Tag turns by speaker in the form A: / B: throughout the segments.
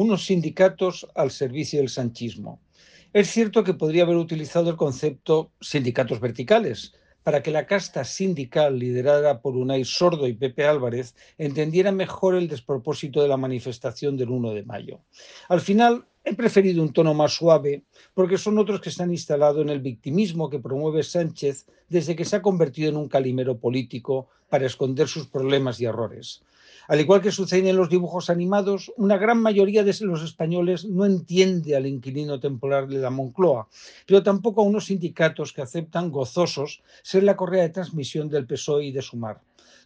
A: unos sindicatos al servicio del sanchismo. Es cierto que podría haber utilizado el concepto sindicatos verticales para que la casta sindical liderada por Unai Sordo y Pepe Álvarez entendiera mejor el despropósito de la manifestación del 1 de mayo. Al final, he preferido un tono más suave porque son otros que se han instalado en el victimismo que promueve Sánchez desde que se ha convertido en un calimero político para esconder sus problemas y errores. Al igual que sucede en los dibujos animados, una gran mayoría de los españoles no entiende al inquilino temporal de la Moncloa, pero tampoco a unos sindicatos que aceptan gozosos ser la correa de transmisión del PSOE y de Sumar.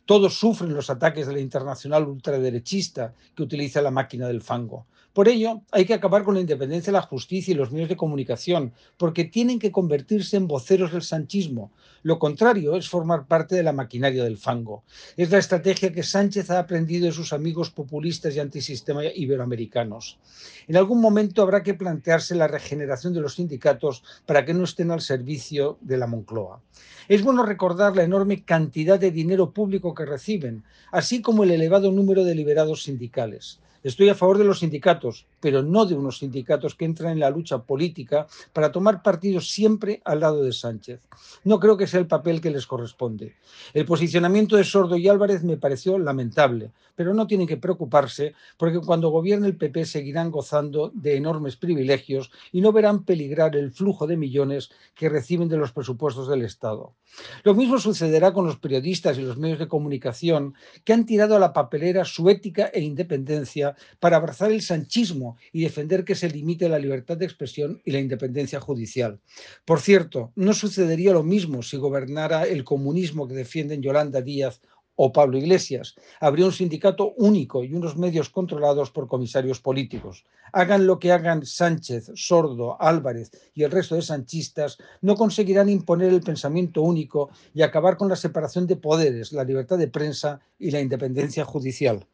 A: Todos sufren los ataques de la internacional ultraderechista que utiliza la máquina del fango. Por ello, hay que acabar con la independencia de la justicia y los medios de comunicación, porque tienen que convertirse en voceros del sanchismo. Lo contrario es formar parte de la maquinaria del fango. Es la estrategia que Sánchez ha aprendido de sus amigos populistas y antisistema iberoamericanos. En algún momento habrá que plantearse la regeneración de los sindicatos para que no estén al servicio de la Moncloa. Es bueno recordar la enorme cantidad de dinero público que reciben, así como el elevado número de liberados sindicales. Estoy a favor de los sindicatos, pero no de unos sindicatos que entran en la lucha política para tomar partido siempre al lado de Sánchez. No creo que sea el papel que les corresponde. El posicionamiento de Sordo y Álvarez me pareció lamentable, pero no tienen que preocuparse porque cuando gobierne el PP seguirán gozando de enormes privilegios y no verán peligrar el flujo de millones que reciben de los presupuestos del Estado. Lo mismo sucederá con los periodistas y los medios de comunicación que han tirado a la papelera su ética e independencia para abrazar el sanchismo y defender que se limite la libertad de expresión y la independencia judicial. Por cierto, no sucedería lo mismo si gobernara el comunismo que defienden Yolanda Díaz o Pablo Iglesias. Habría un sindicato único y unos medios controlados por comisarios políticos. Hagan lo que hagan Sánchez, Sordo, Álvarez y el resto de sanchistas, no conseguirán imponer el pensamiento único y acabar con la separación de poderes, la libertad de prensa y la independencia judicial.